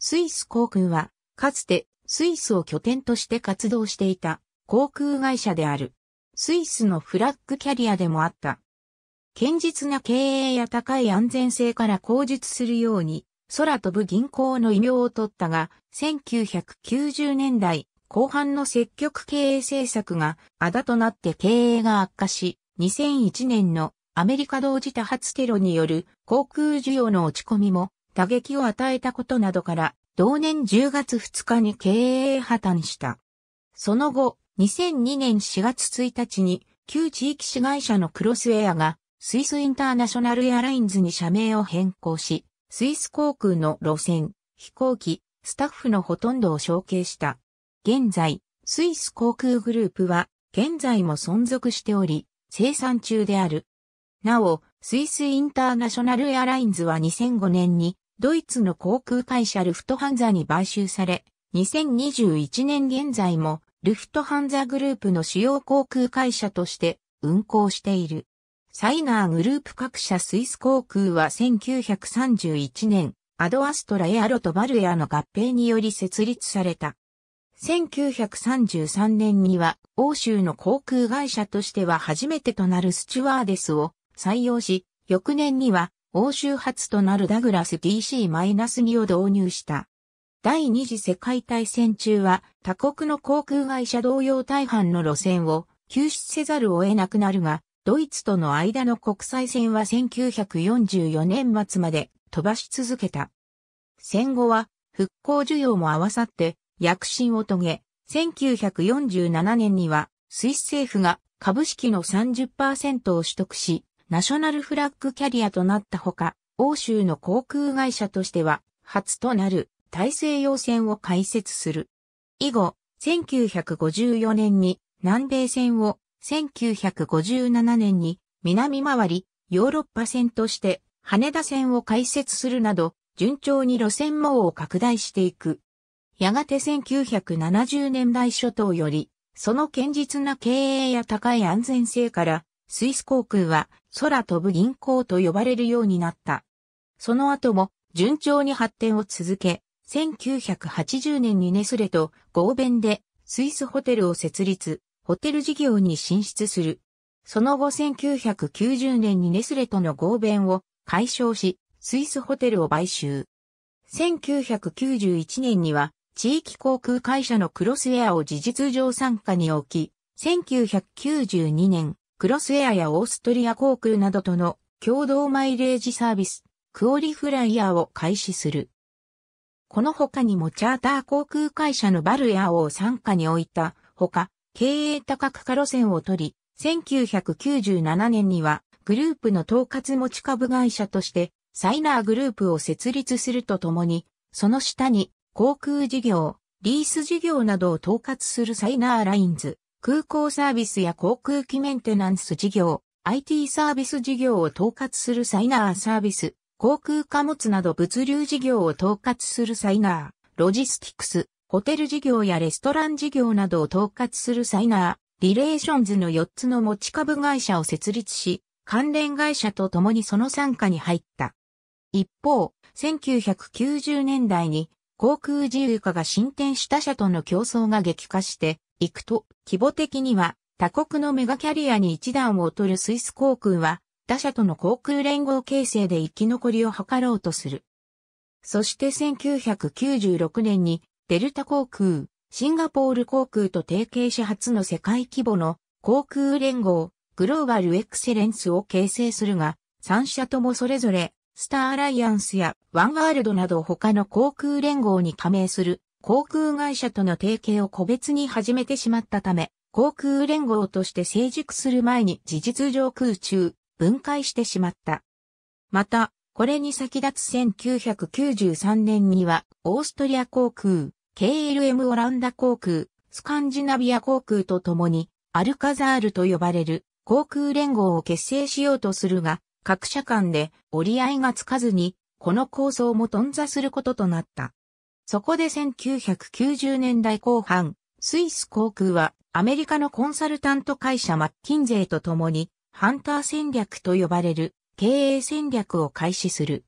スイス航空は、かつてスイスを拠点として活動していた航空会社である。スイスのフラッグキャリアでもあった。堅実な経営や高い安全性から口述するように、空飛ぶ銀行の異名を取ったが、1990年代後半の積極経営政策があだとなって経営が悪化し、2001年のアメリカ同時多発テロによる航空需要の落ち込みも打撃を与えたことなどから、同年10月2日に経営破綻した。その後、2002年4月1日に、旧地域市会社のクロスエアが、スイスインターナショナルエアラインズに社名を変更し、スイス航空の路線、飛行機、スタッフのほとんどを承継した。現在、スイス航空グループは、現在も存続しており、生産中である。なお、スイスインターナショナルエアラインズは2005年にドイツの航空会社ルフトハンザに買収され、2021年現在もルフトハンザグループの主要航空会社として運航している。サイナーグループ各社スイス航空は1931年、アドアストラエアロとバルエアの合併により設立された。1933年には欧州の航空会社としては初めてとなるスチュワーデスを採用し、翌年には欧州初となるダグラス DC-2 を導入した。第二次世界大戦中は他国の航空会社同様大半の路線を休止せざるを得なくなるが、ドイツとの間の国際線は1944年末まで飛ばし続けた。戦後は復興需要も合わさって躍進を遂げ、1947年にはスイス政府が株式の30%を取得し、ナショナルフラッグキャリアとなったほか、欧州の航空会社としては、初となる大西洋線を開設する。以後、1954年に南米線を、1957年に南回り、ヨーロッパ線として羽田線を開設するなど、順調に路線網を拡大していく。やがて1970年代初頭より、その堅実な経営や高い安全性から、スイス航空は空飛ぶ銀行と呼ばれるようになった。その後も順調に発展を続け、1980年にネスレと合弁でスイスホテルを設立、ホテル事業に進出する。その後1990年にネスレとの合弁を解消し、スイスホテルを買収。1991年には地域航空会社のクロスエアを事実上参加に置き、1992年クロスエアやオーストリア航空などとの共同マイレージサービス、クオリフライヤーを開始する。この他にもチャーター航空会社のバルエアを傘下に置いたほか、経営多角化路線を取り、1997年にはグループの統括持ち株会社としてサイナーグループを設立するとともに、その下に航空事業、リース事業などを統括するサイナーラインズ、空港サービスや航空機メンテナンス事業、IT サービス事業を統括するサイナーサービス、航空貨物など物流事業を統括するサイナー、ロジスティクス、ホテル事業やレストラン事業などを統括するサイナー、リレーションズの4つの持ち株会社を設立し、関連会社と共にその参加に入った。一方、1990年代に航空自由化が進展した社との競争が激化していくと、規模的には他国のメガキャリアに一段を劣るスイス航空は、他社との航空連合形成で生き残りを図ろうとする。そして1996年に、デルタ航空、シンガポール航空と提携し初の世界規模の航空連合、グローバルエクセレンスを形成するが、3社ともそれぞれスターアライアンスやワンワールドなど他の航空連合に加盟する航空会社との提携を個別に始めてしまったため、航空連合として成熟する前に事実上空中、分解してしまった。また、これに先立つ1993年には、オーストリア航空、KLM オランダ航空、スカンジナビア航空と共に、アルカザールと呼ばれる航空連合を結成しようとするが、各社間で折り合いがつかずに、この構想も頓挫することとなった。そこで1990年代後半、スイス航空はアメリカのコンサルタント会社マッキンゼーと共に、ハンター戦略と呼ばれる経営戦略を開始する。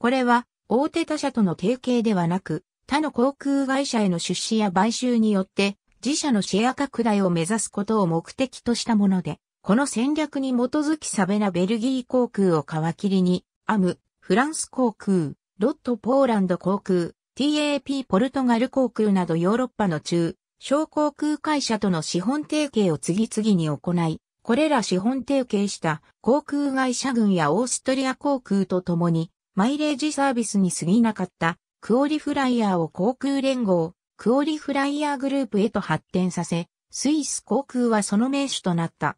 これは大手他社との提携ではなく、他の航空会社への出資や買収によって、自社のシェア拡大を目指すことを目的としたもので、この戦略に基づきサベナベルギー航空を皮切りに、アム、フランス航空、ロットポーランド航空、TAP ポルトガル航空などヨーロッパの中、小航空会社との資本提携を次々に行い、これら資本提携した航空会社群やオーストリア航空と共に、マイレージサービスに過ぎなかったクオリフライヤーを航空連合、クオリフライヤーグループへと発展させ、スイス航空はその名手となった。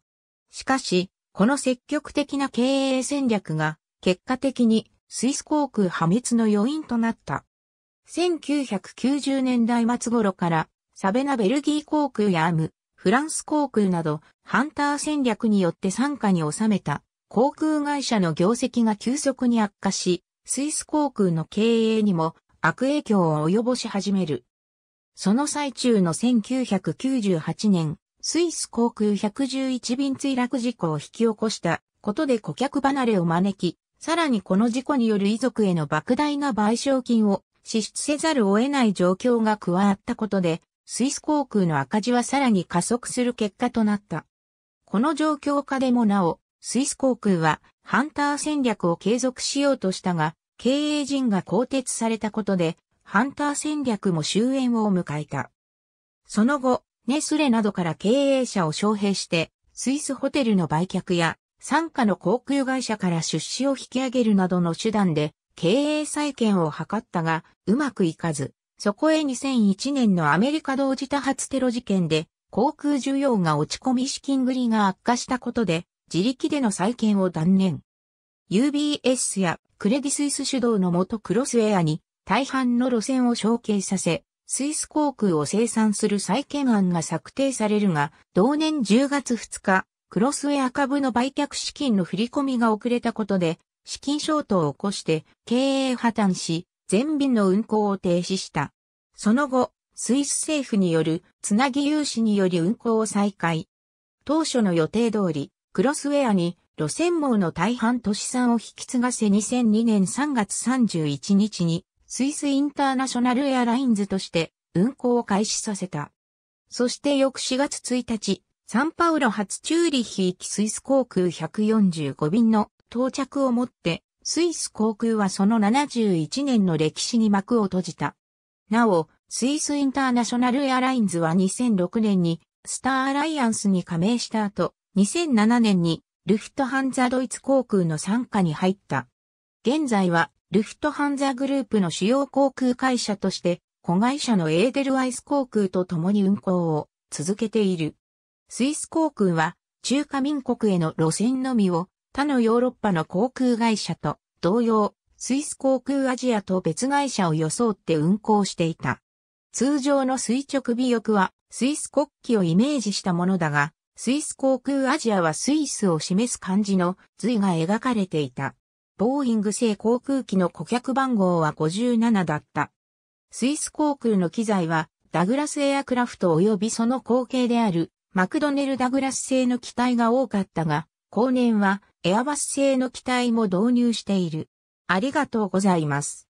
しかし、この積極的な経営戦略が結果的にスイス航空破滅の要因となった。1990年代末頃からサベナベルギー航空やアム、フランス航空などハンター戦略によって傘下に収めた航空会社の業績が急速に悪化し、スイス航空の経営にも悪影響を及ぼし始める。その最中の1998年、スイス航空111便墜落事故を引き起こしたことで顧客離れを招き、さらにこの事故による遺族への莫大な賠償金を支出せざるを得ない状況が加わったことで、スイス航空の赤字はさらに加速する結果となった。この状況下でもなお、スイス航空はハンター戦略を継続しようとしたが、経営陣が更迭されたことで、ハンター戦略も終焉を迎えた。その後、ネスレなどから経営者を招聘して、スイスホテルの売却や、傘下の航空会社から出資を引き上げるなどの手段で、経営再建を図ったが、うまくいかず、そこへ2001年のアメリカ同時多発テロ事件で、航空需要が落ち込み資金繰りが悪化したことで、自力での再建を断念。UBS やクレディスイス主導の元クロスウェアに大半の路線を承継させ、スイス航空を生産する再建案が策定されるが、同年10月2日、クロスウェア株の売却資金の振り込みが遅れたことで、資金ショートを起こして経営破綻し、全便の運航を停止した。その後、スイス政府によるつなぎ融資により運航を再開。当初の予定通り、クロスウェアに路線網の大半都市産を引き継がせ2002年3月31日にスイスインターナショナルエアラインズとして運行を開始させた。そして翌4月1日、サンパウロ発チューリヒ行きスイス航空145便の到着をもって、スイス航空はその71年の歴史に幕を閉じた。なお、スイスインターナショナルエアラインズは2006年にスターアライアンスに加盟した後、2007年にルフトハンザドイツ航空の参加に入った。現在はルフトハンザグループの主要航空会社として、子会社のエーデルワイス航空と共に運航を続けている。スイス航空は、中華民国への路線のみを、他のヨーロッパの航空会社と同様、スイス航空アジアと別会社を装って運航していた。通常の垂直尾翼は、スイス国旗をイメージしたものだが、スイス航空アジアはスイスを示す漢字の髄が描かれていた。ボーイング製航空機の顧客番号は57だった。スイス航空の機材は、ダグラスエアクラフト及びその後継である、マクドネル・ダグラス製の機体が多かったが、後年はエアバス製の機体も導入している。ありがとうございます。